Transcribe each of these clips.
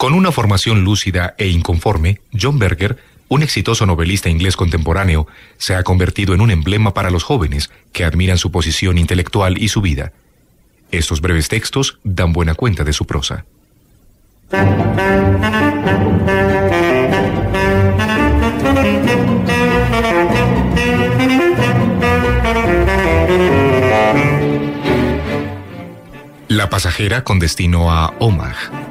Con una formación lúcida e inconforme, John Berger, un exitoso novelista inglés contemporáneo, se ha convertido en un emblema para los jóvenes que admiran su posición intelectual y su vida. Estos breves textos dan buena cuenta de su prosa. La pasajera con destino a Omaha.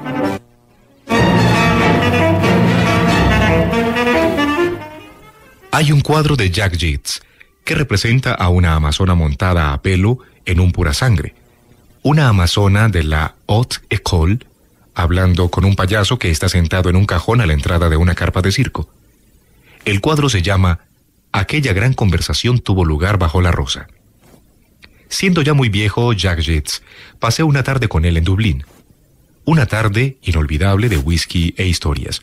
Hay un cuadro de Jack Yeats que representa a una amazona montada a pelo en un pura sangre. Una amazona de la Haute École hablando con un payaso que está sentado en un cajón a la entrada de una carpa de circo. El cuadro se llama Aquella gran conversación tuvo lugar bajo la rosa. Siendo ya muy viejo, Jack Yeats pasé una tarde con él en Dublín. Una tarde inolvidable de whisky e historias.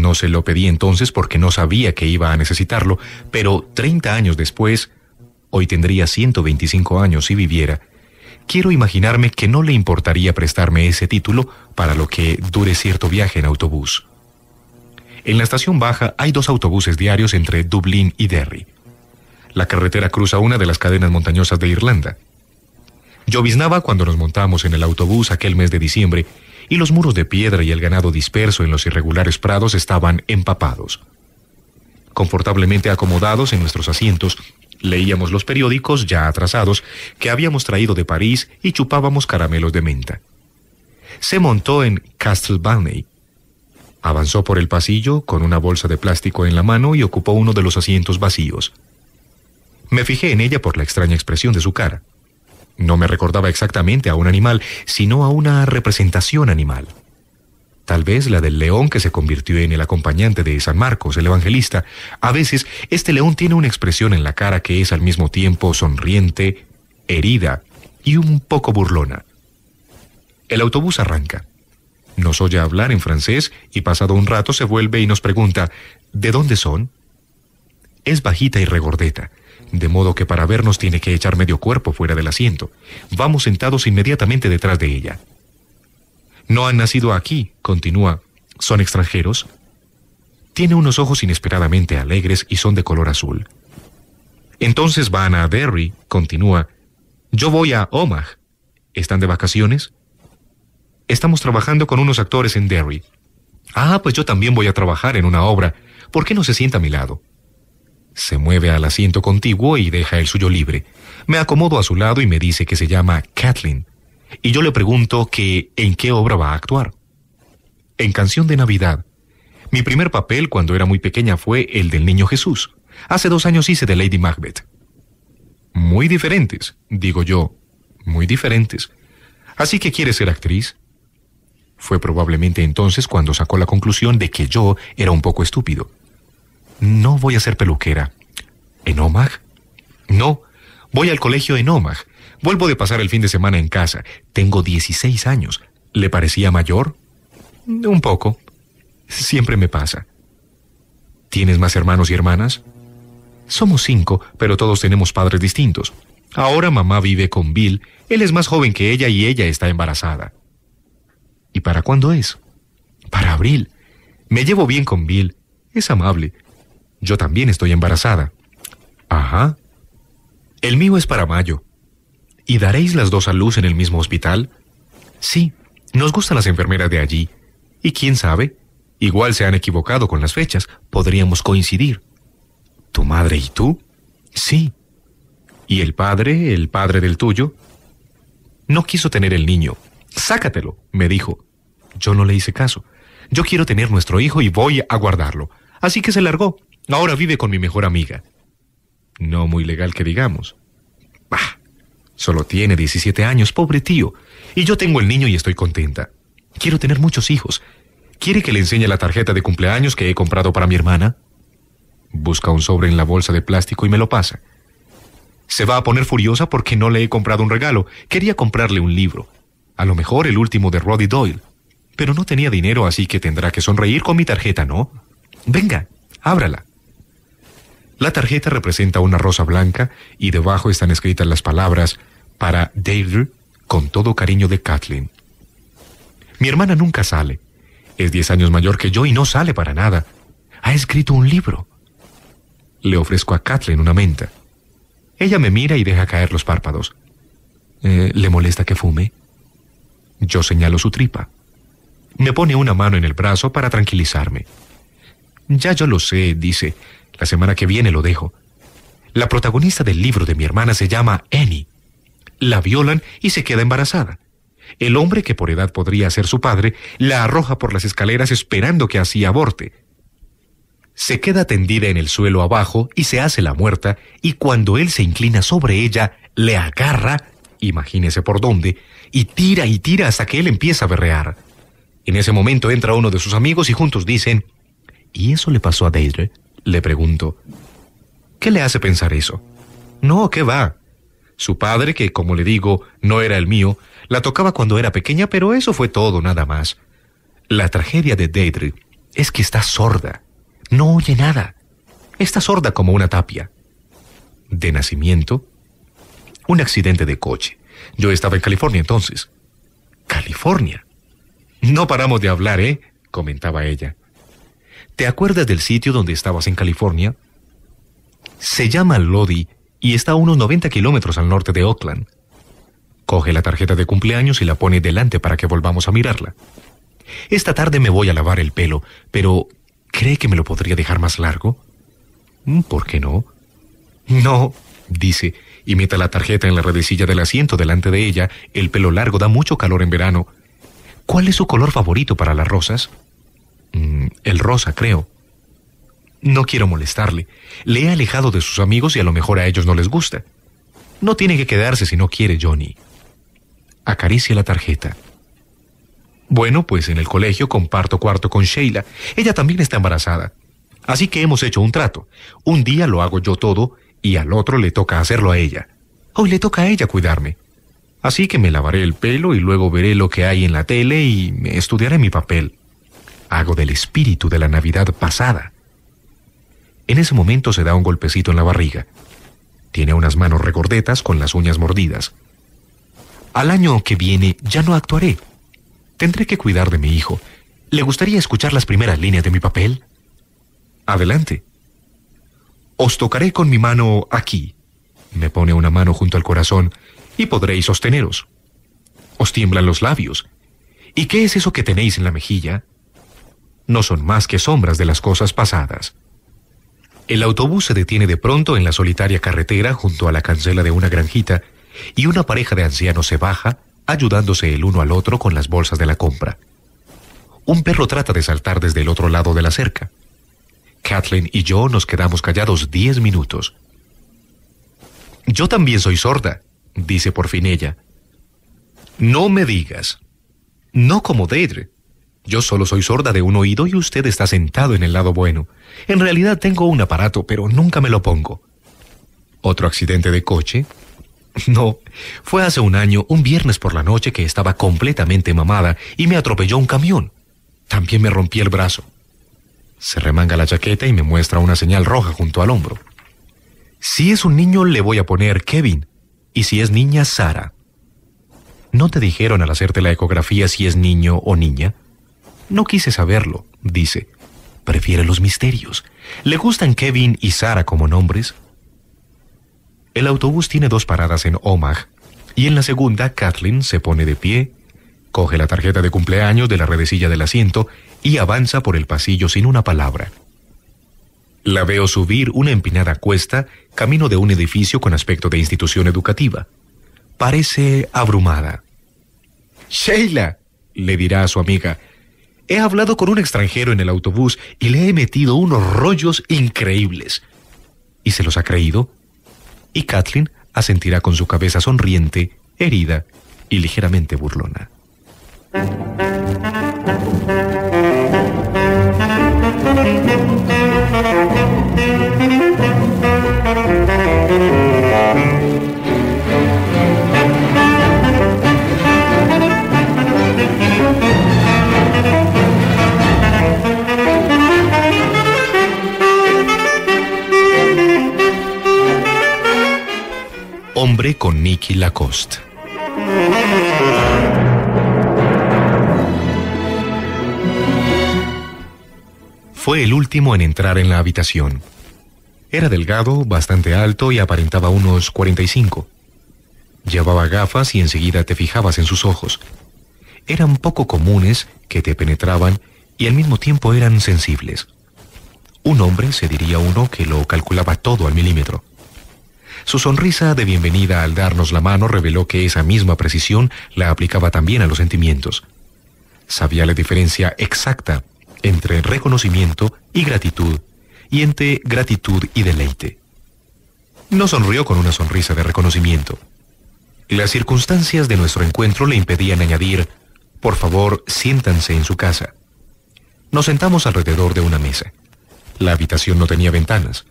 No se lo pedí entonces porque no sabía que iba a necesitarlo, pero 30 años después, hoy tendría 125 años si viviera, quiero imaginarme que no le importaría prestarme ese título para lo que dure cierto viaje en autobús. En la estación baja hay dos autobuses diarios entre Dublín y Derry. La carretera cruza una de las cadenas montañosas de Irlanda. Lloviznaba cuando nos montamos en el autobús aquel mes de diciembre y los muros de piedra y el ganado disperso en los irregulares prados estaban empapados. Confortablemente acomodados en nuestros asientos, leíamos los periódicos ya atrasados que habíamos traído de París y chupábamos caramelos de menta. Se montó en Castle Barney, Avanzó por el pasillo con una bolsa de plástico en la mano y ocupó uno de los asientos vacíos. Me fijé en ella por la extraña expresión de su cara. No me recordaba exactamente a un animal, sino a una representación animal. Tal vez la del león que se convirtió en el acompañante de San Marcos, el evangelista. A veces, este león tiene una expresión en la cara que es al mismo tiempo sonriente, herida y un poco burlona. El autobús arranca. Nos oye hablar en francés y pasado un rato se vuelve y nos pregunta, ¿de dónde son? Es bajita y regordeta de modo que para vernos tiene que echar medio cuerpo fuera del asiento. Vamos sentados inmediatamente detrás de ella. No han nacido aquí, continúa. ¿Son extranjeros? Tiene unos ojos inesperadamente alegres y son de color azul. Entonces van a Derry, continúa. Yo voy a Omaha. ¿Están de vacaciones? Estamos trabajando con unos actores en Derry. Ah, pues yo también voy a trabajar en una obra. ¿Por qué no se sienta a mi lado? Se mueve al asiento contiguo y deja el suyo libre. Me acomodo a su lado y me dice que se llama Kathleen. Y yo le pregunto que en qué obra va a actuar. En Canción de Navidad. Mi primer papel cuando era muy pequeña fue el del Niño Jesús. Hace dos años hice de Lady Macbeth. Muy diferentes, digo yo, muy diferentes. Así que quiere ser actriz. Fue probablemente entonces cuando sacó la conclusión de que yo era un poco estúpido no voy a ser peluquera. ¿En Omaha?» No, voy al colegio en Omaha. Vuelvo de pasar el fin de semana en casa. Tengo 16 años. ¿Le parecía mayor? Un poco. Siempre me pasa. ¿Tienes más hermanos y hermanas? Somos cinco, pero todos tenemos padres distintos. Ahora mamá vive con Bill, él es más joven que ella y ella está embarazada. ¿Y para cuándo es? Para abril. Me llevo bien con Bill, es amable, yo también estoy embarazada. Ajá. El mío es para mayo. ¿Y daréis las dos a luz en el mismo hospital? Sí, nos gustan las enfermeras de allí. Y quién sabe, igual se han equivocado con las fechas, podríamos coincidir. ¿Tu madre y tú? Sí. ¿Y el padre, el padre del tuyo? No quiso tener el niño. Sácatelo, me dijo. Yo no le hice caso. Yo quiero tener nuestro hijo y voy a guardarlo. Así que se largó. Ahora vive con mi mejor amiga. No muy legal que digamos. Bah, solo tiene 17 años, pobre tío. Y yo tengo el niño y estoy contenta. Quiero tener muchos hijos. ¿Quiere que le enseñe la tarjeta de cumpleaños que he comprado para mi hermana? Busca un sobre en la bolsa de plástico y me lo pasa. Se va a poner furiosa porque no le he comprado un regalo. Quería comprarle un libro. A lo mejor el último de Roddy Doyle. Pero no tenía dinero, así que tendrá que sonreír con mi tarjeta, ¿no? Venga, ábrala. La tarjeta representa una rosa blanca y debajo están escritas las palabras para David con todo cariño de Kathleen. Mi hermana nunca sale. Es diez años mayor que yo y no sale para nada. Ha escrito un libro. Le ofrezco a Kathleen una menta. Ella me mira y deja caer los párpados. Eh, ¿Le molesta que fume? Yo señalo su tripa. Me pone una mano en el brazo para tranquilizarme. Ya yo lo sé, dice. La semana que viene lo dejo. La protagonista del libro de mi hermana se llama Annie. La violan y se queda embarazada. El hombre, que por edad podría ser su padre, la arroja por las escaleras esperando que así aborte. Se queda tendida en el suelo abajo y se hace la muerta, y cuando él se inclina sobre ella, le agarra, imagínese por dónde, y tira y tira hasta que él empieza a berrear. En ese momento entra uno de sus amigos y juntos dicen, ¿y eso le pasó a Deidre? Le pregunto, ¿qué le hace pensar eso? No, ¿qué va? Su padre, que como le digo, no era el mío, la tocaba cuando era pequeña, pero eso fue todo, nada más. La tragedia de Deidre es que está sorda. No oye nada. Está sorda como una tapia. De nacimiento, un accidente de coche. Yo estaba en California entonces. California. No paramos de hablar, ¿eh? comentaba ella. ¿Te acuerdas del sitio donde estabas en California? Se llama Lodi y está a unos 90 kilómetros al norte de Oakland. Coge la tarjeta de cumpleaños y la pone delante para que volvamos a mirarla. Esta tarde me voy a lavar el pelo, pero ¿cree que me lo podría dejar más largo? Mm, ¿Por qué no? No, dice, y mete la tarjeta en la redecilla del asiento delante de ella. El pelo largo da mucho calor en verano. ¿Cuál es su color favorito para las rosas? Mm, el rosa, creo. No quiero molestarle. Le he alejado de sus amigos y a lo mejor a ellos no les gusta. No tiene que quedarse si no quiere, Johnny. Acaricia la tarjeta. Bueno, pues en el colegio comparto cuarto con Sheila. Ella también está embarazada. Así que hemos hecho un trato. Un día lo hago yo todo y al otro le toca hacerlo a ella. Hoy le toca a ella cuidarme. Así que me lavaré el pelo y luego veré lo que hay en la tele y estudiaré mi papel hago del espíritu de la Navidad pasada. En ese momento se da un golpecito en la barriga. Tiene unas manos regordetas con las uñas mordidas. Al año que viene ya no actuaré. Tendré que cuidar de mi hijo. ¿Le gustaría escuchar las primeras líneas de mi papel? Adelante. Os tocaré con mi mano aquí. Me pone una mano junto al corazón y podréis sosteneros. Os tiemblan los labios. ¿Y qué es eso que tenéis en la mejilla? no son más que sombras de las cosas pasadas. El autobús se detiene de pronto en la solitaria carretera junto a la cancela de una granjita y una pareja de ancianos se baja, ayudándose el uno al otro con las bolsas de la compra. Un perro trata de saltar desde el otro lado de la cerca. Kathleen y yo nos quedamos callados diez minutos. Yo también soy sorda, dice por fin ella. No me digas. No como Deidre, yo solo soy sorda de un oído y usted está sentado en el lado bueno. En realidad tengo un aparato, pero nunca me lo pongo. ¿Otro accidente de coche? No, fue hace un año, un viernes por la noche, que estaba completamente mamada y me atropelló un camión. También me rompí el brazo. Se remanga la chaqueta y me muestra una señal roja junto al hombro. Si es un niño le voy a poner Kevin y si es niña Sara. ¿No te dijeron al hacerte la ecografía si es niño o niña? No quise saberlo, dice. Prefiere los misterios. ¿Le gustan Kevin y Sara como nombres? El autobús tiene dos paradas en Omaha. y en la segunda Kathleen se pone de pie, coge la tarjeta de cumpleaños de la redecilla del asiento y avanza por el pasillo sin una palabra. La veo subir una empinada cuesta camino de un edificio con aspecto de institución educativa. Parece abrumada. Sheila, le dirá a su amiga, He hablado con un extranjero en el autobús y le he metido unos rollos increíbles. ¿Y se los ha creído? Y Kathleen asentirá con su cabeza sonriente, herida y ligeramente burlona. Hombre con Nicky Lacoste. Fue el último en entrar en la habitación. Era delgado, bastante alto y aparentaba unos 45. Llevaba gafas y enseguida te fijabas en sus ojos. Eran poco comunes, que te penetraban y al mismo tiempo eran sensibles. Un hombre se diría uno que lo calculaba todo al milímetro. Su sonrisa de bienvenida al darnos la mano reveló que esa misma precisión la aplicaba también a los sentimientos. Sabía la diferencia exacta entre reconocimiento y gratitud, y entre gratitud y deleite. No sonrió con una sonrisa de reconocimiento. Las circunstancias de nuestro encuentro le impedían añadir, por favor, siéntanse en su casa. Nos sentamos alrededor de una mesa. La habitación no tenía ventanas.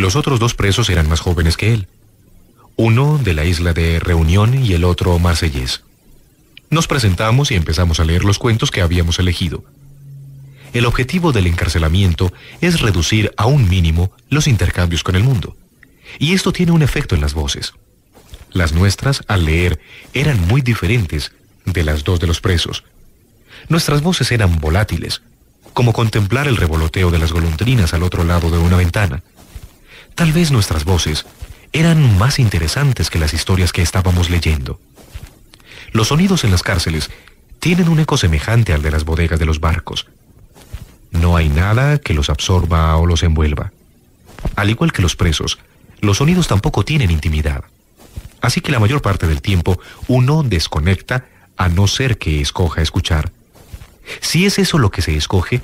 Los otros dos presos eran más jóvenes que él, uno de la isla de Reunión y el otro marsellés. Nos presentamos y empezamos a leer los cuentos que habíamos elegido. El objetivo del encarcelamiento es reducir a un mínimo los intercambios con el mundo. Y esto tiene un efecto en las voces. Las nuestras, al leer, eran muy diferentes de las dos de los presos. Nuestras voces eran volátiles, como contemplar el revoloteo de las golondrinas al otro lado de una ventana. Tal vez nuestras voces eran más interesantes que las historias que estábamos leyendo. Los sonidos en las cárceles tienen un eco semejante al de las bodegas de los barcos. No hay nada que los absorba o los envuelva. Al igual que los presos, los sonidos tampoco tienen intimidad. Así que la mayor parte del tiempo uno desconecta a no ser que escoja escuchar. Si es eso lo que se escoge,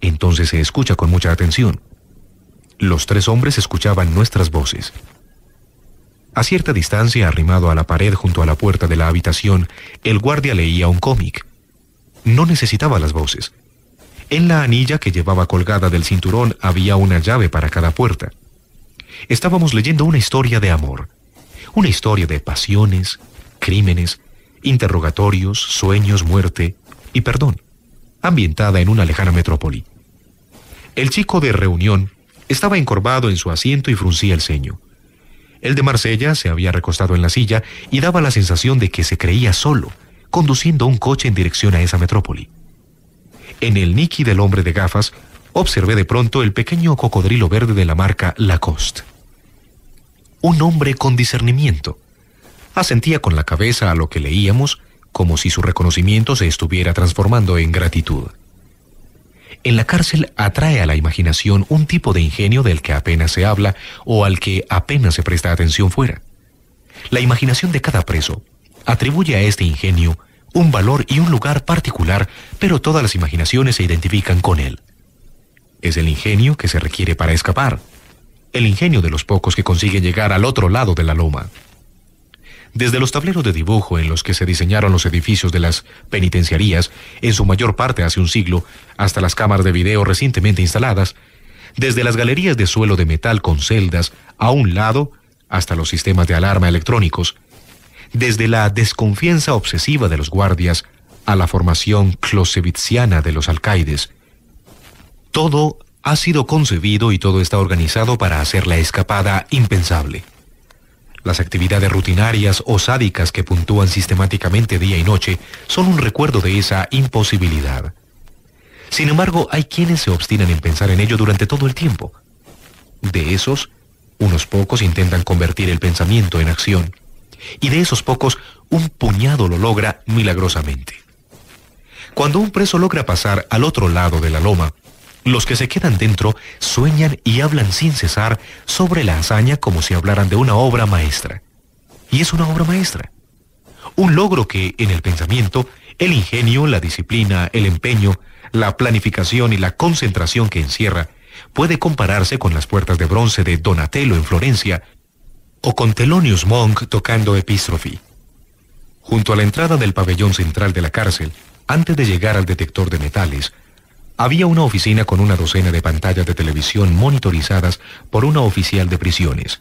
entonces se escucha con mucha atención. Los tres hombres escuchaban nuestras voces. A cierta distancia, arrimado a la pared junto a la puerta de la habitación, el guardia leía un cómic. No necesitaba las voces. En la anilla que llevaba colgada del cinturón había una llave para cada puerta. Estábamos leyendo una historia de amor, una historia de pasiones, crímenes, interrogatorios, sueños, muerte y perdón, ambientada en una lejana metrópoli. El chico de reunión, estaba encorvado en su asiento y fruncía el ceño. El de Marsella se había recostado en la silla y daba la sensación de que se creía solo, conduciendo un coche en dirección a esa metrópoli. En el niqui del hombre de gafas, observé de pronto el pequeño cocodrilo verde de la marca Lacoste. Un hombre con discernimiento. Asentía con la cabeza a lo que leíamos, como si su reconocimiento se estuviera transformando en gratitud. En la cárcel atrae a la imaginación un tipo de ingenio del que apenas se habla o al que apenas se presta atención fuera. La imaginación de cada preso atribuye a este ingenio un valor y un lugar particular, pero todas las imaginaciones se identifican con él. Es el ingenio que se requiere para escapar, el ingenio de los pocos que consiguen llegar al otro lado de la loma. Desde los tableros de dibujo en los que se diseñaron los edificios de las penitenciarías, en su mayor parte hace un siglo, hasta las cámaras de video recientemente instaladas, desde las galerías de suelo de metal con celdas a un lado hasta los sistemas de alarma electrónicos, desde la desconfianza obsesiva de los guardias a la formación closevitziana de los alcaides. Todo ha sido concebido y todo está organizado para hacer la escapada impensable. Las actividades rutinarias o sádicas que puntúan sistemáticamente día y noche son un recuerdo de esa imposibilidad. Sin embargo, hay quienes se obstinan en pensar en ello durante todo el tiempo. De esos, unos pocos intentan convertir el pensamiento en acción, y de esos pocos, un puñado lo logra milagrosamente. Cuando un preso logra pasar al otro lado de la loma, los que se quedan dentro sueñan y hablan sin cesar sobre la hazaña como si hablaran de una obra maestra. Y es una obra maestra. Un logro que, en el pensamiento, el ingenio, la disciplina, el empeño, la planificación y la concentración que encierra, puede compararse con las puertas de bronce de Donatello en Florencia o con Telonius Monk tocando Epístrofe. Junto a la entrada del pabellón central de la cárcel, antes de llegar al detector de metales, había una oficina con una docena de pantallas de televisión monitorizadas por una oficial de prisiones.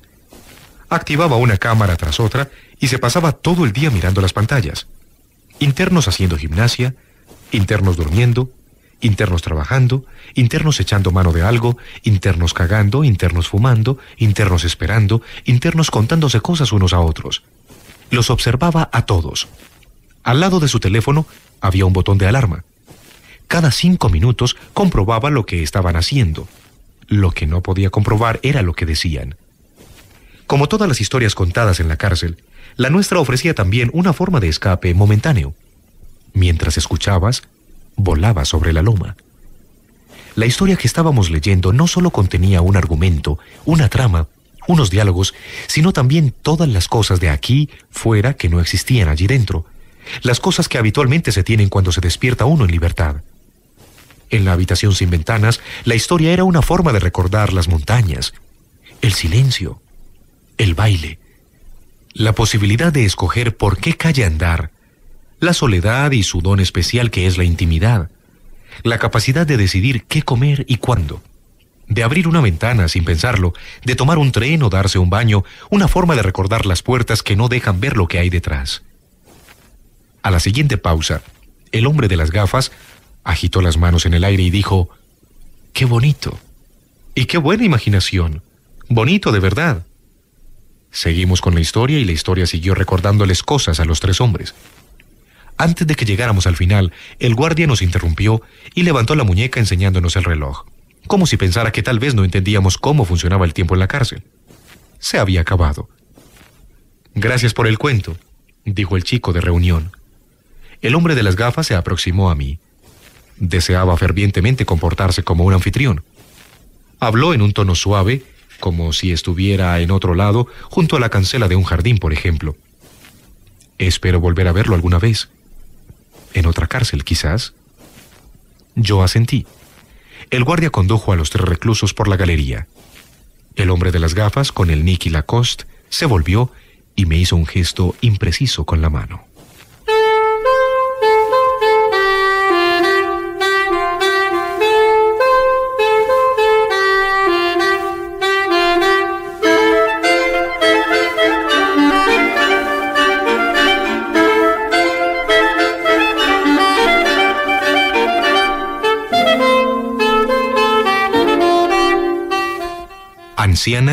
Activaba una cámara tras otra y se pasaba todo el día mirando las pantallas. Internos haciendo gimnasia, internos durmiendo, internos trabajando, internos echando mano de algo, internos cagando, internos fumando, internos esperando, internos contándose cosas unos a otros. Los observaba a todos. Al lado de su teléfono había un botón de alarma cada cinco minutos comprobaba lo que estaban haciendo. Lo que no podía comprobar era lo que decían. Como todas las historias contadas en la cárcel, la nuestra ofrecía también una forma de escape momentáneo. Mientras escuchabas, volaba sobre la loma. La historia que estábamos leyendo no solo contenía un argumento, una trama, unos diálogos, sino también todas las cosas de aquí, fuera, que no existían allí dentro, las cosas que habitualmente se tienen cuando se despierta uno en libertad en la habitación sin ventanas, la historia era una forma de recordar las montañas, el silencio, el baile, la posibilidad de escoger por qué calle andar, la soledad y su don especial que es la intimidad, la capacidad de decidir qué comer y cuándo, de abrir una ventana sin pensarlo, de tomar un tren o darse un baño, una forma de recordar las puertas que no dejan ver lo que hay detrás. A la siguiente pausa, el hombre de las gafas agitó las manos en el aire y dijo, ¡Qué bonito! ¡Y qué buena imaginación! ¡Bonito de verdad! Seguimos con la historia y la historia siguió recordándoles cosas a los tres hombres. Antes de que llegáramos al final, el guardia nos interrumpió y levantó la muñeca enseñándonos el reloj, como si pensara que tal vez no entendíamos cómo funcionaba el tiempo en la cárcel. Se había acabado. Gracias por el cuento, dijo el chico de reunión. El hombre de las gafas se aproximó a mí Deseaba fervientemente comportarse como un anfitrión. Habló en un tono suave, como si estuviera en otro lado, junto a la cancela de un jardín, por ejemplo. Espero volver a verlo alguna vez. En otra cárcel, quizás. Yo asentí. El guardia condujo a los tres reclusos por la galería. El hombre de las gafas, con el Nicky Lacoste, se volvió y me hizo un gesto impreciso con la mano.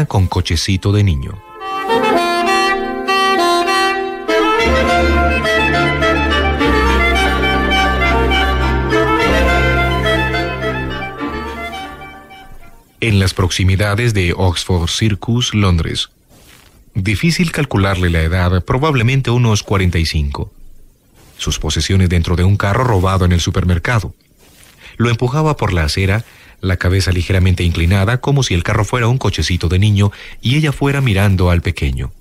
con cochecito de niño. En las proximidades de Oxford Circus, Londres. Difícil calcularle la edad, probablemente unos 45. Sus posesiones dentro de un carro robado en el supermercado. Lo empujaba por la acera la cabeza ligeramente inclinada como si el carro fuera un cochecito de niño y ella fuera mirando al pequeño.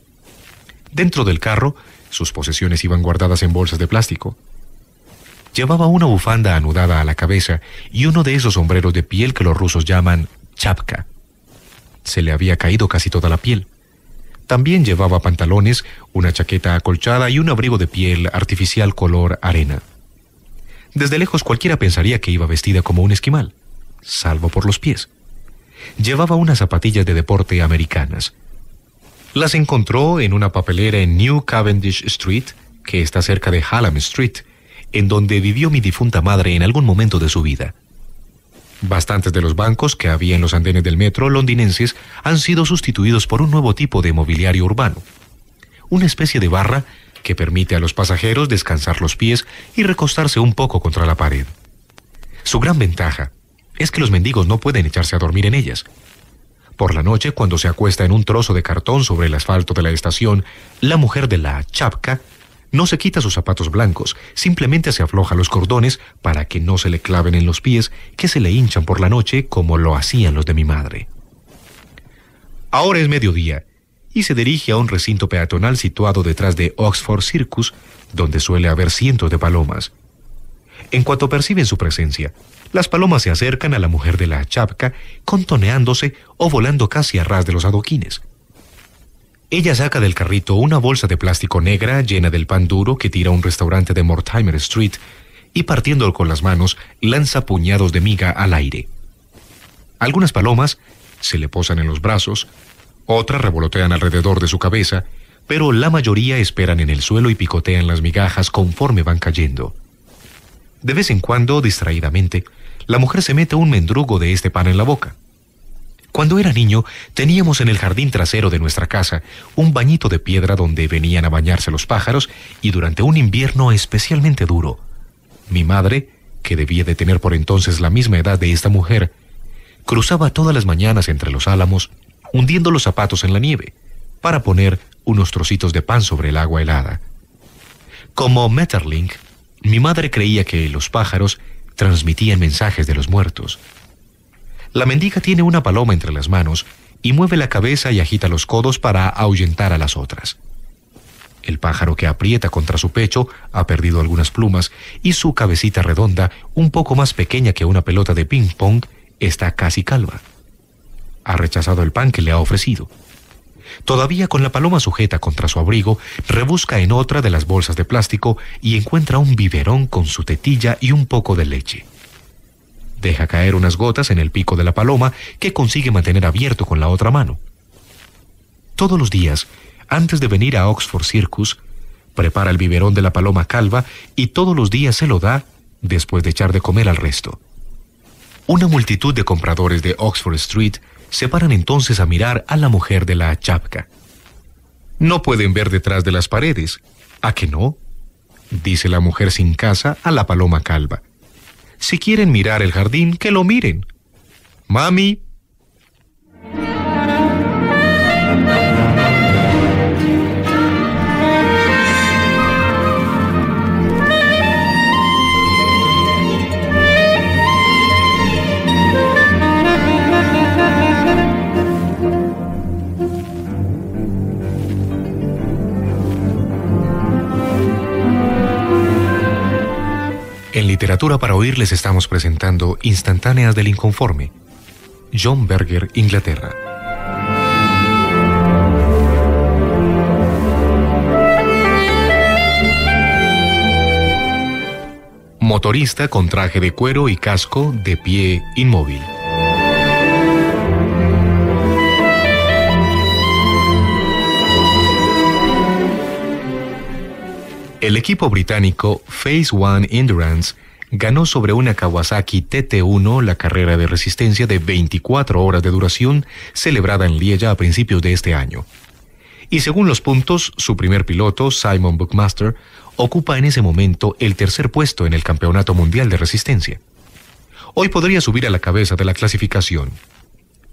Dentro del carro, sus posesiones iban guardadas en bolsas de plástico. Llevaba una bufanda anudada a la cabeza y uno de esos sombreros de piel que los rusos llaman chapka. Se le había caído casi toda la piel. También llevaba pantalones, una chaqueta acolchada y un abrigo de piel artificial color arena. Desde lejos cualquiera pensaría que iba vestida como un esquimal salvo por los pies. Llevaba unas zapatillas de deporte americanas. Las encontró en una papelera en New Cavendish Street, que está cerca de Hallam Street, en donde vivió mi difunta madre en algún momento de su vida. Bastantes de los bancos que había en los andenes del metro londinenses han sido sustituidos por un nuevo tipo de mobiliario urbano. Una especie de barra que permite a los pasajeros descansar los pies y recostarse un poco contra la pared. Su gran ventaja es que los mendigos no pueden echarse a dormir en ellas. Por la noche, cuando se acuesta en un trozo de cartón sobre el asfalto de la estación, la mujer de la chapca no se quita sus zapatos blancos, simplemente se afloja los cordones para que no se le claven en los pies que se le hinchan por la noche como lo hacían los de mi madre. Ahora es mediodía y se dirige a un recinto peatonal situado detrás de Oxford Circus, donde suele haber cientos de palomas. En cuanto perciben su presencia, las palomas se acercan a la mujer de la chapca, contoneándose o volando casi a ras de los adoquines. Ella saca del carrito una bolsa de plástico negra llena del pan duro que tira un restaurante de Mortimer Street y partiéndolo con las manos lanza puñados de miga al aire. Algunas palomas se le posan en los brazos, otras revolotean alrededor de su cabeza, pero la mayoría esperan en el suelo y picotean las migajas conforme van cayendo. De vez en cuando, distraídamente, la mujer se mete un mendrugo de este pan en la boca. Cuando era niño, teníamos en el jardín trasero de nuestra casa un bañito de piedra donde venían a bañarse los pájaros y durante un invierno especialmente duro, mi madre, que debía de tener por entonces la misma edad de esta mujer, cruzaba todas las mañanas entre los álamos, hundiendo los zapatos en la nieve, para poner unos trocitos de pan sobre el agua helada. Como Metterling mi madre creía que los pájaros transmitían mensajes de los muertos. La mendiga tiene una paloma entre las manos y mueve la cabeza y agita los codos para ahuyentar a las otras. El pájaro que aprieta contra su pecho ha perdido algunas plumas y su cabecita redonda, un poco más pequeña que una pelota de ping-pong, está casi calva. Ha rechazado el pan que le ha ofrecido. Todavía con la paloma sujeta contra su abrigo, rebusca en otra de las bolsas de plástico y encuentra un biberón con su tetilla y un poco de leche. Deja caer unas gotas en el pico de la paloma que consigue mantener abierto con la otra mano. Todos los días, antes de venir a Oxford Circus, prepara el biberón de la paloma calva y todos los días se lo da después de echar de comer al resto. Una multitud de compradores de Oxford Street se paran entonces a mirar a la mujer de la chapca. No pueden ver detrás de las paredes. ¿A qué no? dice la mujer sin casa a la paloma calva. Si quieren mirar el jardín, que lo miren. Mami, Literatura para Oír les estamos presentando Instantáneas del Inconforme. John Berger, Inglaterra. Motorista con traje de cuero y casco de pie inmóvil. El equipo británico Phase One Endurance ganó sobre una Kawasaki TT1 la carrera de resistencia de 24 horas de duración celebrada en Lieja a principios de este año. Y según los puntos, su primer piloto, Simon Buckmaster, ocupa en ese momento el tercer puesto en el Campeonato Mundial de Resistencia. Hoy podría subir a la cabeza de la clasificación.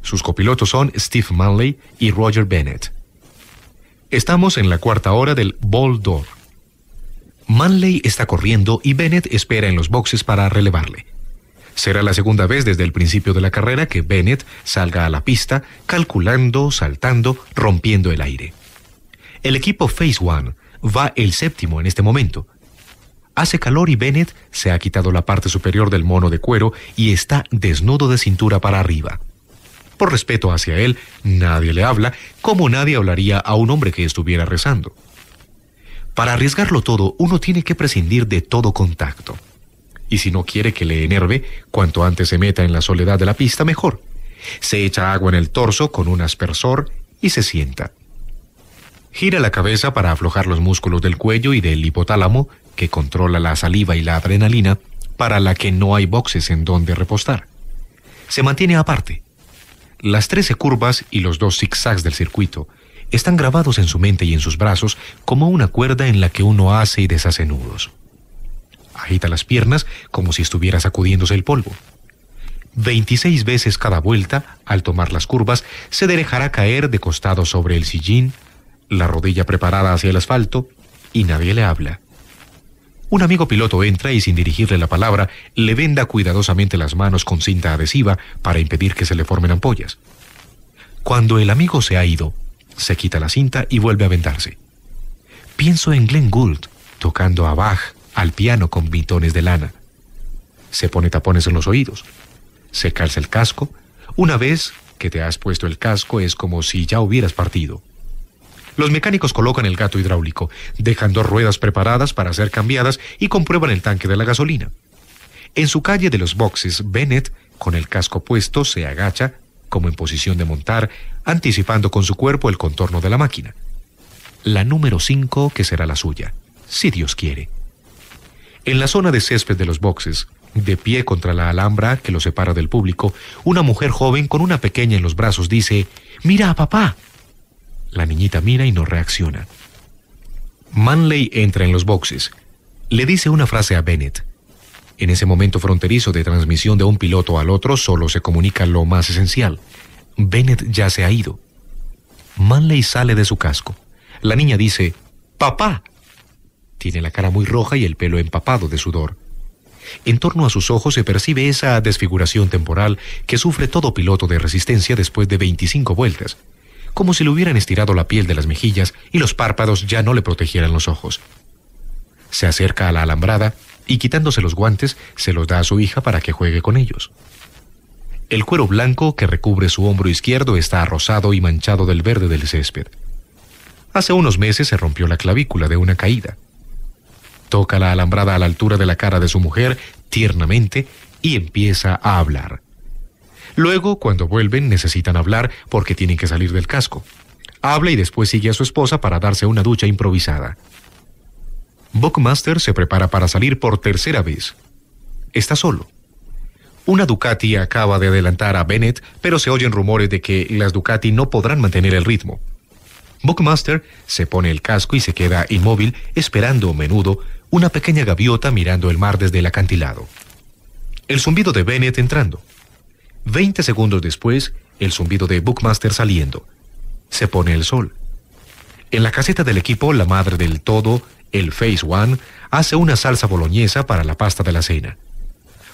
Sus copilotos son Steve Manley y Roger Bennett. Estamos en la cuarta hora del Ball Manley está corriendo y Bennett espera en los boxes para relevarle. Será la segunda vez desde el principio de la carrera que Bennett salga a la pista calculando, saltando, rompiendo el aire. El equipo Phase One va el séptimo en este momento. Hace calor y Bennett se ha quitado la parte superior del mono de cuero y está desnudo de cintura para arriba. Por respeto hacia él, nadie le habla, como nadie hablaría a un hombre que estuviera rezando. Para arriesgarlo todo, uno tiene que prescindir de todo contacto. Y si no quiere que le enerve, cuanto antes se meta en la soledad de la pista, mejor. Se echa agua en el torso con un aspersor y se sienta. Gira la cabeza para aflojar los músculos del cuello y del hipotálamo, que controla la saliva y la adrenalina, para la que no hay boxes en donde repostar. Se mantiene aparte. Las 13 curvas y los dos zigzags del circuito, están grabados en su mente y en sus brazos como una cuerda en la que uno hace y deshace nudos. Agita las piernas como si estuviera sacudiéndose el polvo. 26 veces cada vuelta, al tomar las curvas, se dejará caer de costado sobre el sillín, la rodilla preparada hacia el asfalto, y nadie le habla. Un amigo piloto entra y sin dirigirle la palabra, le venda cuidadosamente las manos con cinta adhesiva para impedir que se le formen ampollas. Cuando el amigo se ha ido, se quita la cinta y vuelve a vendarse. Pienso en Glenn Gould tocando a Bach al piano con bitones de lana. Se pone tapones en los oídos. Se calza el casco. Una vez que te has puesto el casco es como si ya hubieras partido. Los mecánicos colocan el gato hidráulico, dejan dos ruedas preparadas para ser cambiadas y comprueban el tanque de la gasolina. En su calle de los boxes, Bennett, con el casco puesto, se agacha, como en posición de montar, anticipando con su cuerpo el contorno de la máquina. La número 5 que será la suya, si Dios quiere. En la zona de césped de los boxes, de pie contra la alhambra que lo separa del público, una mujer joven con una pequeña en los brazos dice, Mira, papá. La niñita mira y no reacciona. Manley entra en los boxes. Le dice una frase a Bennett. En ese momento fronterizo de transmisión de un piloto al otro solo se comunica lo más esencial. Bennett ya se ha ido. Manley sale de su casco. La niña dice, ¡Papá! Tiene la cara muy roja y el pelo empapado de sudor. En torno a sus ojos se percibe esa desfiguración temporal que sufre todo piloto de resistencia después de 25 vueltas, como si le hubieran estirado la piel de las mejillas y los párpados ya no le protegieran los ojos. Se acerca a la alambrada y quitándose los guantes se los da a su hija para que juegue con ellos. El cuero blanco que recubre su hombro izquierdo está arrosado y manchado del verde del césped. Hace unos meses se rompió la clavícula de una caída. Toca la alambrada a la altura de la cara de su mujer tiernamente y empieza a hablar. Luego, cuando vuelven, necesitan hablar porque tienen que salir del casco. Habla y después sigue a su esposa para darse una ducha improvisada. Buckmaster se prepara para salir por tercera vez. Está solo. Una Ducati acaba de adelantar a Bennett, pero se oyen rumores de que las Ducati no podrán mantener el ritmo. Buckmaster se pone el casco y se queda inmóvil, esperando menudo una pequeña gaviota mirando el mar desde el acantilado. El zumbido de Bennett entrando. Veinte segundos después, el zumbido de Buckmaster saliendo. Se pone el sol. En la caseta del equipo, la madre del todo el Face One, hace una salsa boloñesa para la pasta de la cena.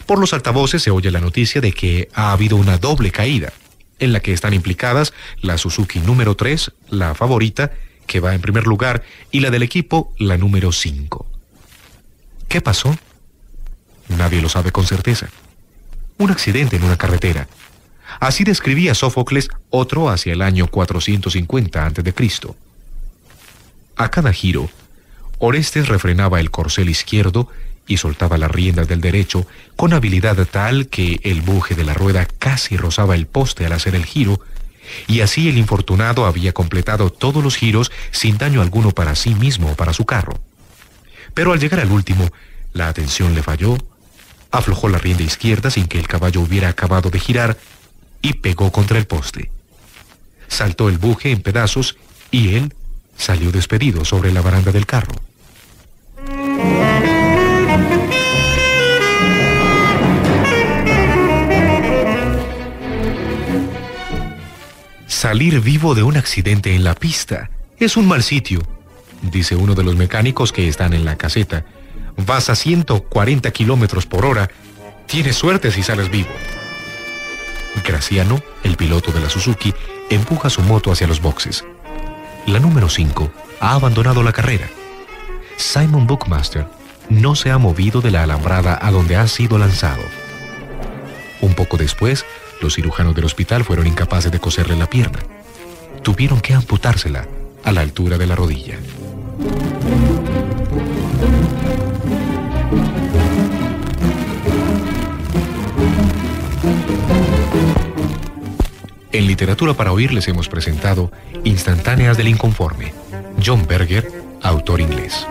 Por los altavoces se oye la noticia de que ha habido una doble caída, en la que están implicadas la Suzuki número 3, la favorita, que va en primer lugar, y la del equipo, la número 5. ¿Qué pasó? Nadie lo sabe con certeza. Un accidente en una carretera. Así describía Sófocles otro hacia el año 450 a.C. A cada giro, Orestes refrenaba el corcel izquierdo y soltaba las riendas del derecho con habilidad tal que el buje de la rueda casi rozaba el poste al hacer el giro, y así el infortunado había completado todos los giros sin daño alguno para sí mismo o para su carro. Pero al llegar al último, la atención le falló, aflojó la rienda izquierda sin que el caballo hubiera acabado de girar y pegó contra el poste. Saltó el buje en pedazos y él salió despedido sobre la baranda del carro. Salir vivo de un accidente en la pista es un mal sitio, dice uno de los mecánicos que están en la caseta. Vas a 140 kilómetros por hora. Tienes suerte si sales vivo. Graciano, el piloto de la Suzuki, empuja su moto hacia los boxes. La número 5 ha abandonado la carrera. Simon Bookmaster no se ha movido de la alambrada a donde ha sido lanzado. Un poco después, los cirujanos del hospital fueron incapaces de coserle la pierna. Tuvieron que amputársela a la altura de la rodilla. En literatura para oír les hemos presentado Instantáneas del Inconforme. John Berger autor inglés.